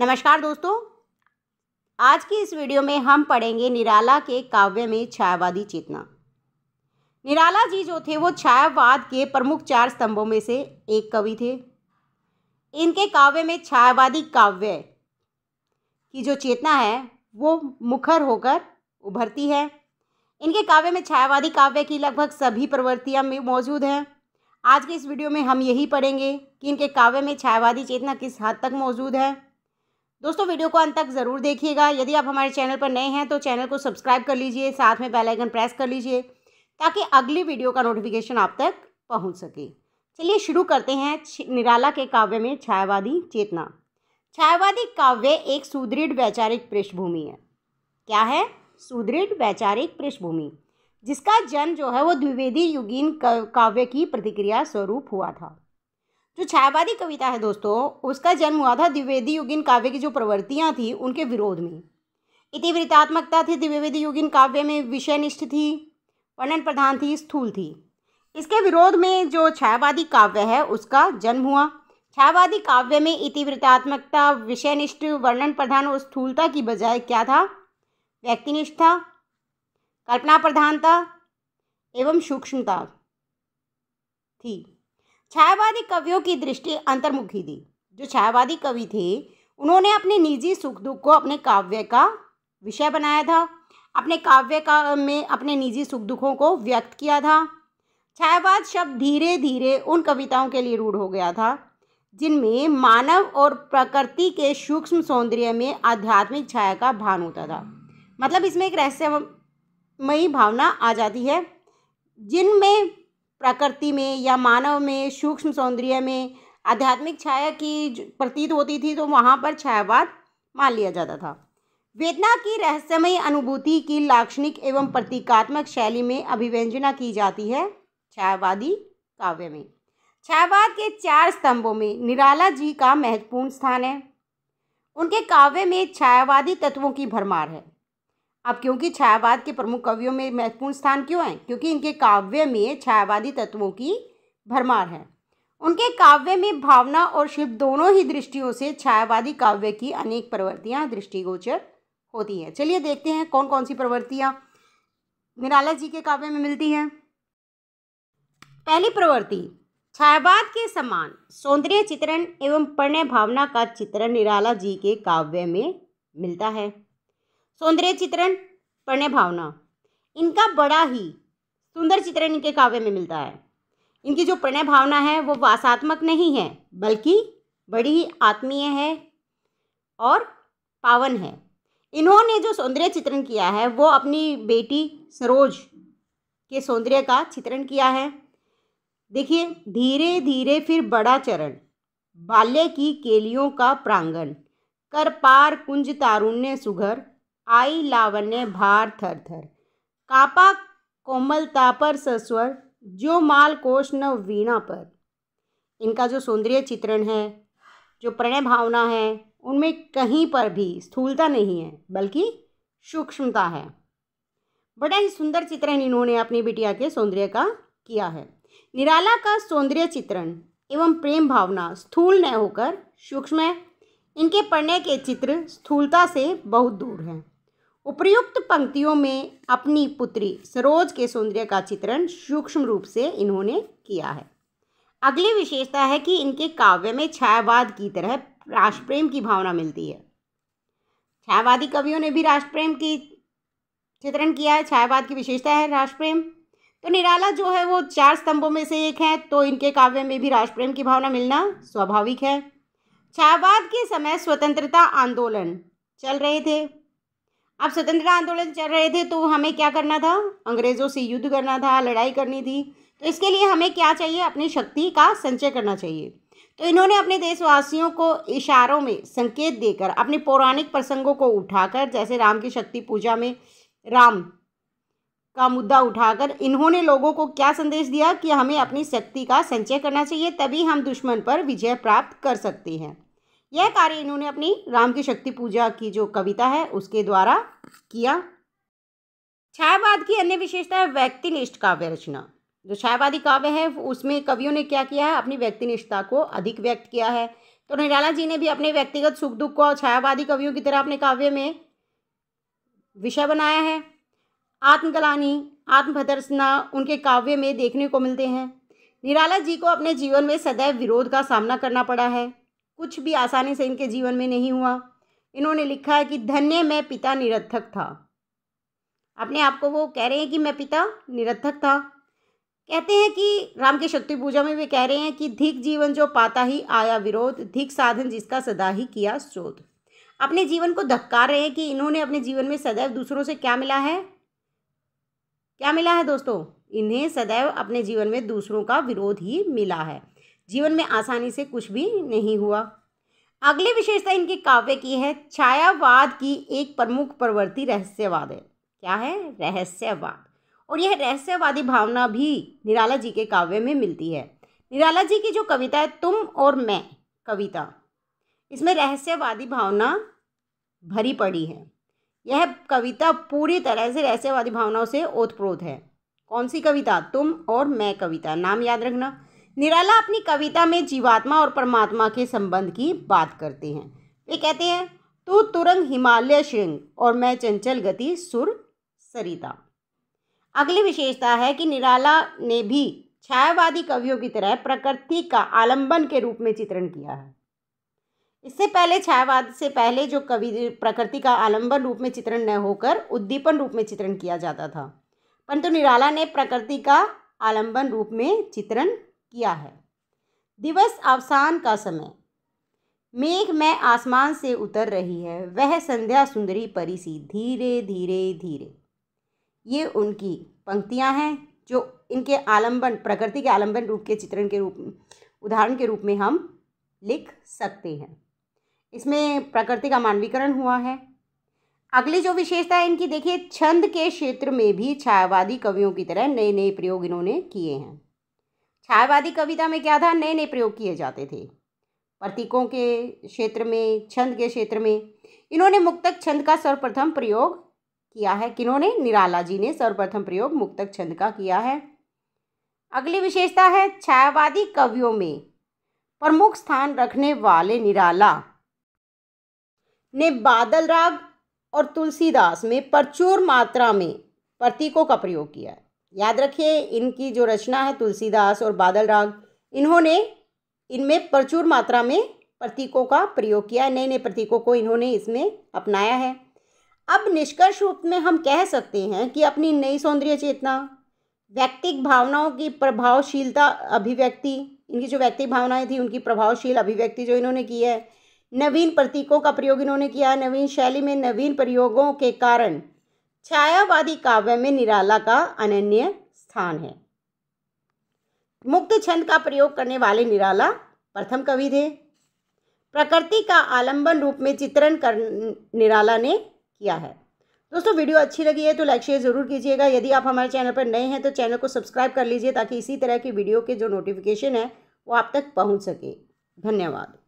नमस्कार दोस्तों आज की इस वीडियो में हम पढ़ेंगे निराला के काव्य में छायावादी चेतना निराला जी जो थे वो छायावाद के प्रमुख चार स्तंभों में से एक कवि थे इनके काव्य में छायावादी काव्य की जो चेतना है वो मुखर होकर उभरती है इनके काव्य में छायावादी काव्य की लगभग सभी प्रवृत्तियाँ में मौजूद हैं आज के इस वीडियो में हम यही पढ़ेंगे कि इनके काव्य में छायावादी चेतना किस हद तक मौजूद है दोस्तों वीडियो को अंत तक ज़रूर देखिएगा यदि आप हमारे चैनल पर नए हैं तो चैनल को सब्सक्राइब कर लीजिए साथ में बेल आइकन प्रेस कर लीजिए ताकि अगली वीडियो का नोटिफिकेशन आप तक पहुंच सके चलिए शुरू करते हैं निराला के काव्य में छायावादी चेतना छायावादी काव्य एक सुदृढ़ वैचारिक पृष्ठभूमि है क्या है सुदृढ़ वैचारिक पृष्ठभूमि जिसका जन्म जो है वो द्विवेदी युगीन काव्य की प्रतिक्रिया स्वरूप हुआ था जो छायावादी कविता है दोस्तों उसका जन्म हुआ था द्विवेदी युगिन काव्य की जो प्रवृत्तियाँ थी उनके विरोध में इतिवृत्तात्मकता थी द्विवेदी युगिन काव्य में विषयनिष्ठ थी वर्णन प्रधान थी स्थूल थी इसके विरोध में जो छायावादी काव्य है उसका जन्म हुआ छायावादी काव्य में इतिवृत्तात्मकता विषयनिष्ठ वर्णन प्रधान और स्थूलता की बजाय क्या था व्यक्तिनिष्ठता कल्पना प्रधानता एवं सूक्ष्मता थी छायावादी कवियों की दृष्टि अंतर्मुखी थी जो छायावादी कवि थे उन्होंने अपने निजी सुख दुख को अपने काव्य का विषय बनाया था अपने काव्य का में अपने निजी सुख दुखों को व्यक्त किया था छायावाद शब्द धीरे धीरे उन कविताओं के लिए रूढ़ हो गया था जिनमें मानव और प्रकृति के सूक्ष्म सौंदर्य में आध्यात्मिक छाया का भान होता था मतलब इसमें एक रहस्यमयी भावना आ जाती है जिनमें प्रकृति में या मानव में सूक्ष्म सौंदर्य में आध्यात्मिक छाया की प्रतीत होती थी तो वहाँ पर छायावाद मान लिया जाता था वेदना की रहस्यमय अनुभूति की लाक्षणिक एवं प्रतीकात्मक शैली में अभिव्यंजना की जाती है छायावादी काव्य में छायावाद के चार स्तंभों में निराला जी का महत्वपूर्ण स्थान है उनके काव्य में छायावादी तत्वों की भरमार है अब क्योंकि छायावाद के प्रमुख कवियों में महत्वपूर्ण स्थान क्यों है क्योंकि इनके काव्य में छायावादी तत्वों की भरमार है उनके काव्य में भावना और शिल्प दोनों ही दृष्टियों से छायावादी काव्य की अनेक प्रवृत्तियाँ दृष्टिगोचर होती हैं चलिए देखते हैं कौन कौन सी प्रवृत्तियाँ निराला जी के काव्य में मिलती हैं पहली प्रवृत्ति छायावाद के समान सौंदर्य चित्रण एवं पर्णय भावना का चित्रण निराला जी के काव्य में मिलता है सौंदर्य चित्रण प्रणय भावना इनका बड़ा ही सुंदर चित्रण इनके काव्य में मिलता है इनकी जो प्रणय भावना है वो वासात्मक नहीं है बल्कि बड़ी ही आत्मीय है और पावन है इन्होंने जो सौंदर्य चित्रण किया है वो अपनी बेटी सरोज के सौंदर्य का चित्रण किया है देखिए धीरे धीरे फिर बड़ा चरण बाल्य की केलियों का प्रांगण कर पार कुंज तारुण्य सुघर आई लावण्य भार थर थर कापा कोमलता पर सस्वर जो माल कोश न वीणा पर इनका जो सौंदर्य चित्रण है जो प्रणय भावना है उनमें कहीं पर भी स्थूलता नहीं है बल्कि सूक्ष्मता है बड़ा ही सुंदर चित्रण इन्होंने अपनी बिटिया के सौंदर्य का किया है निराला का सौंदर्य चित्रण एवं प्रेम भावना स्थूल न होकर सूक्ष्म है इनके पढ़ने के चित्र स्थूलता से बहुत दूर हैं उपयुक्त पंक्तियों में अपनी पुत्री सरोज के सौंदर्य का चित्रण सूक्ष्म रूप से इन्होंने किया है अगली विशेषता है कि इनके काव्य में छायावाद की तरह राष्ट्रप्रेम की भावना मिलती है छायावादी कवियों ने भी राष्ट्रप्रेम की चित्रण किया है छायावाद की विशेषता है राष्ट्रप्रेम तो निराला जो है वो चार स्तंभों में से एक है तो इनके काव्य में भी राष्ट्रप्रेम की भावना मिलना स्वाभाविक है छायावाद के समय स्वतंत्रता आंदोलन चल रहे थे आप स्वतंत्रता आंदोलन चल रहे थे तो हमें क्या करना था अंग्रेज़ों से युद्ध करना था लड़ाई करनी थी तो इसके लिए हमें क्या चाहिए अपनी शक्ति का संचय करना चाहिए तो इन्होंने अपने देशवासियों को इशारों में संकेत देकर अपने पौराणिक प्रसंगों को उठाकर जैसे राम की शक्ति पूजा में राम का मुद्दा उठाकर इन्होंने लोगों को क्या संदेश दिया कि हमें अपनी शक्ति का संचय करना चाहिए तभी हम दुश्मन पर विजय प्राप्त कर सकते हैं यह कार्य इन्होंने अपनी राम की शक्ति पूजा की जो कविता है उसके द्वारा किया छायावाद की अन्य विशेषता है व्यक्तिनिष्ठ काव्य रचना जो छायावादी काव्य है उसमें कवियों ने क्या किया है अपनी व्यक्तिनिष्ठता को अधिक व्यक्त किया है तो निराला जी ने भी अपने व्यक्तिगत सुख दुख को छायावादी कवियों की तरह अपने काव्य में विषय बनाया है आत्मगलानी आत्मभदर्शना उनके काव्य में देखने को मिलते हैं निराला जी को अपने जीवन में सदैव विरोध का सामना करना पड़ा है कुछ भी आसानी से इनके जीवन में नहीं हुआ इन्होंने लिखा है कि धन्य मैं पिता निरर्थक था अपने आप को वो कह रहे हैं कि मैं पिता निरर्थक था कहते हैं कि राम की शक्ति पूजा में भी कह रहे हैं कि धिक जीवन जो पाता ही आया विरोध धिक साधन जिसका सदा ही किया स्रोत अपने जीवन को धक्का रहे हैं कि इन्होंने अपने जीवन में सदैव दूसरों से क्या मिला है क्या मिला है दोस्तों इन्हें सदैव अपने जीवन में दूसरों का विरोध ही मिला है जीवन में आसानी से कुछ भी नहीं हुआ अगली विशेषता इनके काव्य की है छायावाद की एक प्रमुख प्रवृत्ति रहस्यवाद है क्या है रहस्यवाद और यह रहस्यवादी भावना भी निराला जी के काव्य में मिलती है निराला जी की जो कविता है तुम और मैं कविता इसमें रहस्यवादी भावना भरी पड़ी है यह कविता पूरी तरह से रहस्यवादी भावनाओं से ओतप्रोत है कौन सी कविता तुम और मैं कविता नाम याद रखना निराला अपनी कविता में जीवात्मा और परमात्मा के संबंध की बात करते हैं वे कहते हैं तू तुरंग हिमालय श्रृंग और मैं चंचल गति सुर सरिता अगली विशेषता है कि निराला ने भी छायावादी कवियों की तरह प्रकृति का आलंबन के रूप में चित्रण किया है इससे पहले छायावाद से पहले जो कवि प्रकृति का आलंबन रूप में चित्रण न होकर उद्दीपन रूप में चित्रण किया जाता था परंतु निराला ने प्रकृति का आलंबन रूप में चित्रण किया है दिवस अवसान का समय मेघ में आसमान से उतर रही है वह संध्या सुंदरी परी सी धीरे धीरे धीरे ये उनकी पंक्तियाँ हैं जो इनके आलम्बन प्रकृति के आलंबन रूप के चित्रण के रूप उदाहरण के रूप में हम लिख सकते हैं इसमें प्रकृति का मानवीकरण हुआ है अगली जो विशेषता है इनकी देखिए छंद के क्षेत्र में भी छायावादी कवियों की तरह नए नए प्रयोग इन्होंने किए हैं छायावादी कविता में क्या था नए नए प्रयोग किए जाते थे प्रतीकों के क्षेत्र में छंद के क्षेत्र में इन्होंने मुक्तक छंद का सर्वप्रथम प्रयोग किया है किन्होंने निराला जी ने सर्वप्रथम प्रयोग मुक्तक छंद का किया है अगली विशेषता है छायावादी कवियों में प्रमुख स्थान रखने वाले निराला ने बादल राग और तुलसीदास में प्रचुर मात्रा में प्रतीकों का प्रयोग किया है याद रखिए इनकी जो रचना है तुलसीदास और बादल राग इन्होंने इनमें प्रचुर मात्रा में प्रतीकों का प्रयोग किया है नए नए प्रतीकों को इन्होंने इसमें अपनाया है अब निष्कर्ष रूप में हम कह सकते हैं कि अपनी नई सौंदर्य चेतना व्यक्तिक भावनाओं की प्रभावशीलता अभिव्यक्ति इनकी जो व्यक्तिक भावनाएं थी उनकी प्रभावशील अभिव्यक्ति जो इन्होंने की है नवीन प्रतीकों का प्रयोग इन्होंने किया नवीन शैली में नवीन प्रयोगों के कारण छायावादी काव्य में निराला का अनन्य स्थान है मुक्त छंद का प्रयोग करने वाले निराला प्रथम कवि थे प्रकृति का आलंबन रूप में चित्रण कर निराला ने किया है दोस्तों वीडियो अच्छी लगी है तो लाइक शेयर ज़रूर कीजिएगा यदि आप हमारे चैनल पर नए हैं तो चैनल को सब्सक्राइब कर लीजिए ताकि इसी तरह की वीडियो के जो नोटिफिकेशन है वो आप तक पहुंच सके धन्यवाद